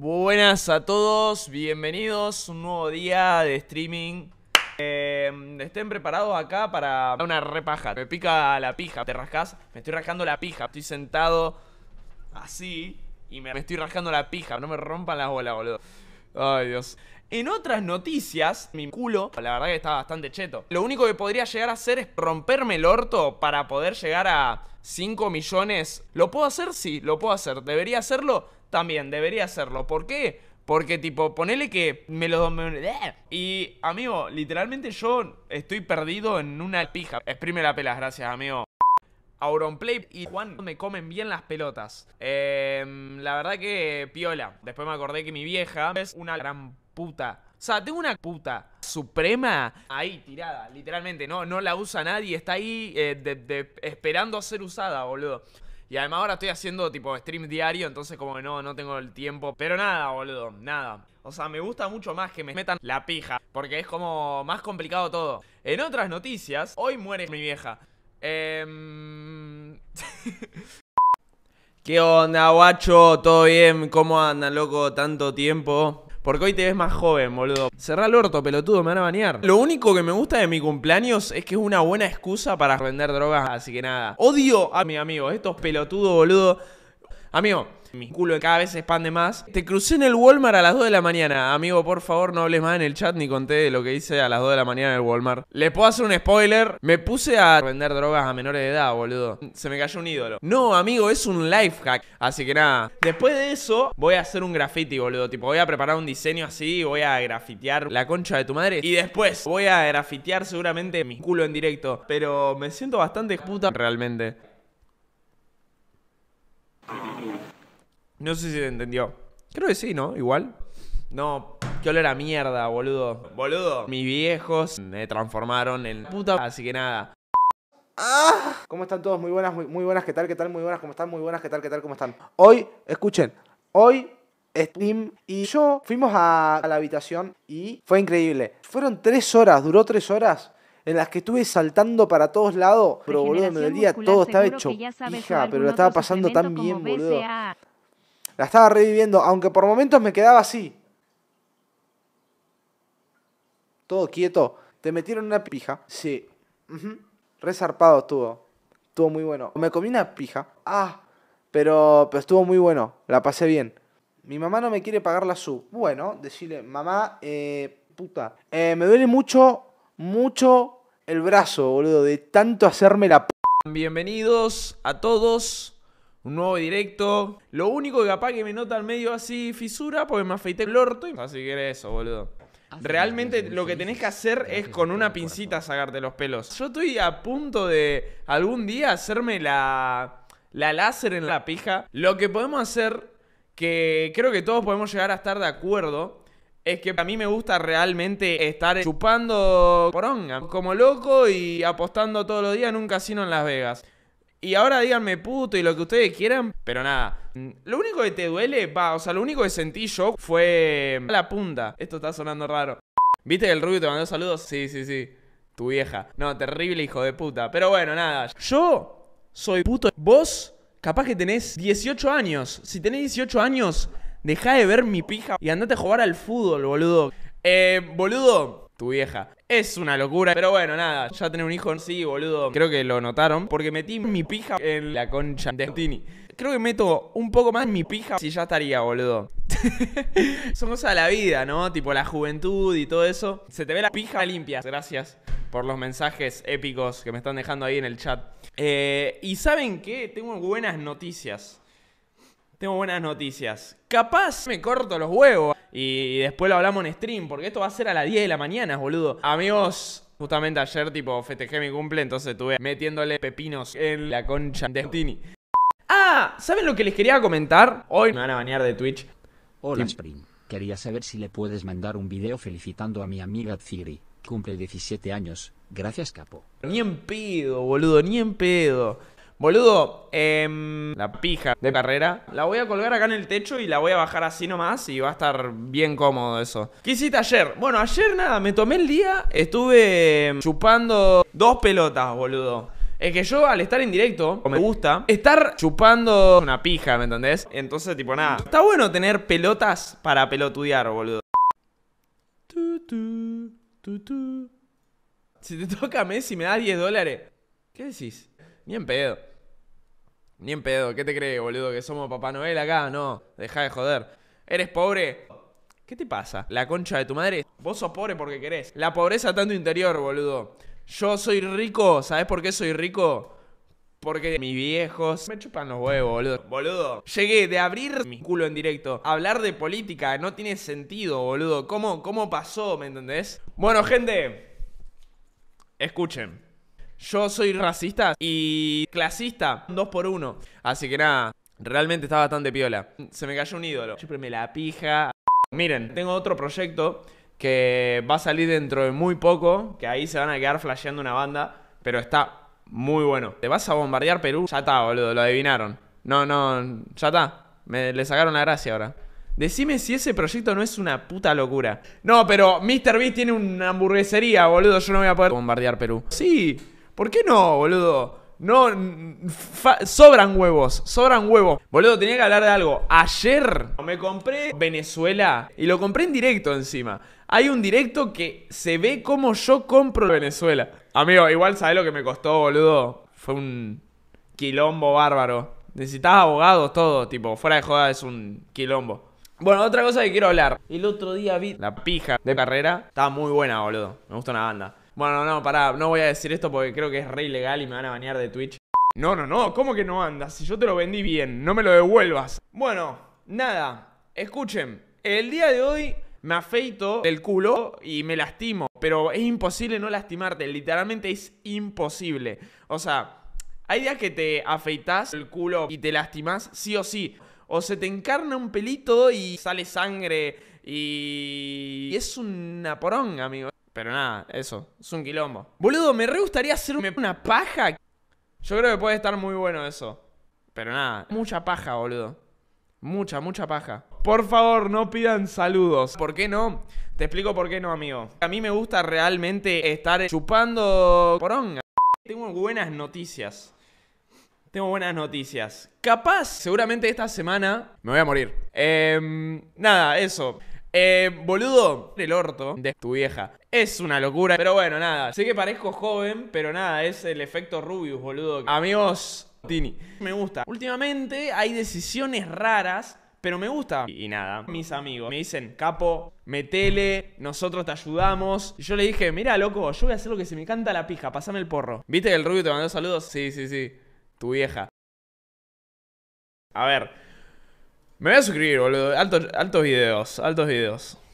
Buenas a todos, bienvenidos, un nuevo día de streaming. Em, estén preparados acá para una repaja. Me pica la pija, te rascas, me estoy rascando la pija. Estoy sentado así y me, estoy rascando la pija. No me rompan las bolas, boludo. Ay, Dios. En otras noticias, mi culo, la verdad que está bastante cheto. Lo único que podría llegar a hacer es romperme el orto para poder llegar a 5 millones. ¿Lo puedo hacer? Sí, lo puedo hacer. ¿Debería hacerlo? También, debería hacerlo. ¿Por qué? Porque, tipo, ponele que me lo... Y, amigo, literalmente yo estoy perdido en una pija. Exprime la pelas, gracias, amigo. Auronplay y Juan me comen bien las pelotas. Em, la verdad que piola. Después me acordé que mi vieja es una gran puta. O sea, tengo una puta suprema ahí tirada, literalmente. No, no la usa nadie, está ahí eh, esperando a ser usada, boludo. Y además ahora estoy haciendo tipo stream diario, entonces como que no, no tengo el tiempo. Pero nada, boludo, nada. O sea, me gusta mucho más que me metan la pija, porque es como más complicado todo. En otras noticias, hoy muere mi vieja. Eh... ¿Qué onda, guacho? ¿Todo bien? ¿Cómo anda loco? Tanto tiempo. Porque hoy te ves más joven, boludo. Cerrar el orto, pelotudo, me van a bañar. Lo único que me gusta de mi cumpleaños es que es una buena excusa para vender drogas, así que nada. Odio a mi amigo, estos pelotudos, boludo. Amigo, mi culo cada vez se expande más. Te crucé en el Walmart a las 2 de la mañana. Amigo, por favor, no hables más en el chat ni conté lo que hice a las 2 de la mañana en el Walmart. Les puedo hacer un spoiler. Me puse a vender drogas a menores de edad, boludo. Se me cayó un ídolo. No, amigo, es un life hack. Así que nada. Después de eso, voy a hacer un graffiti, boludo. Tipo, voy a preparar un diseño así. Voy a grafitear la concha de tu madre. Y después voy a grafitear seguramente mi culo en directo. Pero me siento bastante puta realmente. No sé si se entendió. Creo que sí, ¿no? Igual. No, qué olor a mierda, boludo. Boludo. Mis viejos me transformaron en puta. Así que nada. ¡Ah! ¿Cómo están todos? Muy buenas, muy, buenas. ¿Qué tal? ¿Qué tal? Muy buenas. ¿Cómo están? Muy buenas. ¿Qué tal? ¿Qué tal? ¿Cómo están? Hoy, escuchen. Hoy Steam y yo fuimos a, la habitación y fue increíble. Fueron tres horas, duró tres horas. En las que estuve saltando para todos lados. Pero boludo, el día todo, estaba hecho hija, pero lo estaba pasando tan bien, boludo. La estaba reviviendo, aunque por momentos me quedaba así. Todo quieto. Te metieron una pija. Sí. Re zarpado estuvo. Estuvo muy bueno. Me comí una pija. Ah. Pero, estuvo muy bueno. La pasé bien. Mi mamá no me quiere pagar la sub. Bueno, decirle, mamá, eh, puta. Eh, me duele mucho, mucho el brazo, boludo, de tanto hacerme la p. Bienvenidos a todos un nuevo directo. Lo único que capaz que me nota al medio así fisura porque me afeité el orto. Y... Así que era eso, boludo. Ah, realmente lo que tenés que hacer es con una pincita sacarte los pelos. Yo estoy a punto de algún día hacerme la, la láser en la pija. Lo que podemos hacer, que creo que todos podemos llegar a estar de acuerdo, es que a mí me gusta realmente estar chupando poronga como loco y apostando todos los días en un casino en Las Vegas. Y ahora díganme puto y lo que ustedes quieran, pero nada. Lo único que te duele, va, o sea, lo único que sentí yo fue la punta. Esto está sonando raro. ¿Viste que el Rubio te mandó saludos? Sí, sí, sí. Tu vieja. No, terrible hijo de puta. Pero bueno, nada. Yo soy puto. Vos, capaz que tenés 18 años. Si tenés 18 años, deja de ver mi pija y andate a jugar al fútbol, boludo. Eh, boludo tu vieja. Es una locura. Pero bueno, nada. Ya tener un hijo en sí, boludo. Creo que lo notaron. Porque metí mi pija en la concha de Tini. Creo que meto un poco más mi pija si ya estaría, boludo. Son cosas de la vida, ¿no? Tipo la juventud y todo eso. Se te ve la pija limpia. Gracias por los mensajes épicos que me están dejando ahí en el chat. Eh, y saben qué? Tengo buenas noticias tengo buenas noticias. Capaz me corto los huevos y después lo hablamos en stream, porque esto va a ser a las 10 de la mañana, boludo. Amigos, justamente ayer, tipo, festejé mi cumple, entonces tuve metiéndole pepinos en la concha de Tini. Ah, ¿saben lo que les quería comentar? Hoy me van a bañar de Twitch. Hola, Spring. Quería saber si le puedes mandar un video felicitando a mi amiga Thiri. Cumple 17 años. Gracias, capo. Ni en pedo, boludo, ni en pedo. Boludo, eh, la pija de carrera. La voy a colgar acá en el techo y la voy a bajar así nomás y va a estar bien cómodo eso. ¿Qué hiciste ayer? Bueno, ayer nada, me tomé el día, estuve em, chupando dos pelotas, boludo. Es que yo al estar en directo, me gusta, estar chupando una pija, ¿me entendés? Entonces, tipo, nada. Está bueno tener pelotas para pelotudear, boludo. Si te toca Messi, me da 10 dólares. ¿Qué decís? Ni en pedo. Ni en pedo, ¿qué te crees, boludo? ¿Que somos Papá Noel acá? No, deja de joder. ¿Eres pobre? ¿Qué te pasa? La concha de tu madre. Vos sos pobre porque querés. La pobreza está en tu interior, boludo. Yo soy rico, ¿sabés por qué soy rico? Porque mis viejos me chupan los huevos, boludo. Boludo, llegué de abrir mi culo en directo. Hablar de política no tiene sentido, boludo. ¿Cómo, cómo pasó? ¿Me entendés? Bueno, gente. Escuchen yo soy racista y clasista, dos por uno. Así que nada, realmente está bastante piola. Se me cayó un ídolo. siempre me la pija. Miren, tengo otro proyecto que va a salir dentro de muy poco, que ahí se van a quedar flasheando una banda, pero está muy bueno. ¿Te vas a bombardear Perú? Ya está, boludo, lo adivinaron. No, no, ya está. Me, le sacaron la gracia ahora. Decime si ese proyecto no es una puta locura. No, pero Mr. Beast tiene una hamburguesería, boludo. Yo no voy a poder bombardear Perú. Sí, ¿Por qué no, boludo? No, sobran huevos, sobran huevos. Boludo, tenía que hablar de algo. Ayer me compré Venezuela y lo compré en directo encima. Hay un directo que se ve como yo compro Venezuela. Amigo, igual sabes lo que me costó, boludo. Fue un quilombo bárbaro. Necesitaba abogados, todo, tipo, fuera de joda es un quilombo. Bueno, otra cosa que quiero hablar. El otro día vi la pija de carrera. Estaba muy buena, boludo. Me gusta una banda. Bueno, no, pará, no voy a decir esto porque creo que es re ilegal y me van a banear de Twitch. No, no, no, ¿cómo que no andas Si yo te lo vendí bien, no me lo devuelvas. Bueno, nada, escuchen, el día de hoy me afeito el culo y me lastimo, pero es imposible no lastimarte, literalmente es imposible. O sea, hay días que te afeitas el culo y te lastimas sí o sí. O se te encarna un pelito y sale sangre y... es una poronga, amigo. Pero nada, eso, es un quilombo. Boludo, me re gustaría hacer una paja. Yo creo que puede estar muy bueno eso. Pero nada, mucha paja, boludo. Mucha, mucha paja. Por favor, no pidan saludos. ¿Por qué no? Te explico por qué no, amigo. A mí me gusta realmente estar chupando poronga. Tengo buenas noticias. Tengo buenas noticias. Capaz, seguramente esta semana me voy a morir. Em, nada, eso. Eh, boludo, el orto de tu vieja. Es una locura. Pero bueno, nada. Sé que parezco joven, pero nada, es el efecto Rubius, boludo. Amigos, Tini. Me gusta. Últimamente hay decisiones raras. Pero me gusta. Y, nada, mis amigos me dicen, capo, metele, nosotros te ayudamos. Y yo le dije, mira, loco, yo voy a hacer lo que se me canta la pija, pasame el porro. ¿Viste que el Rubio te mandó saludos? Sí, sí, sí. Tu vieja. A ver, me voy a suscribir, boludo. Altos, altos videos, altos videos.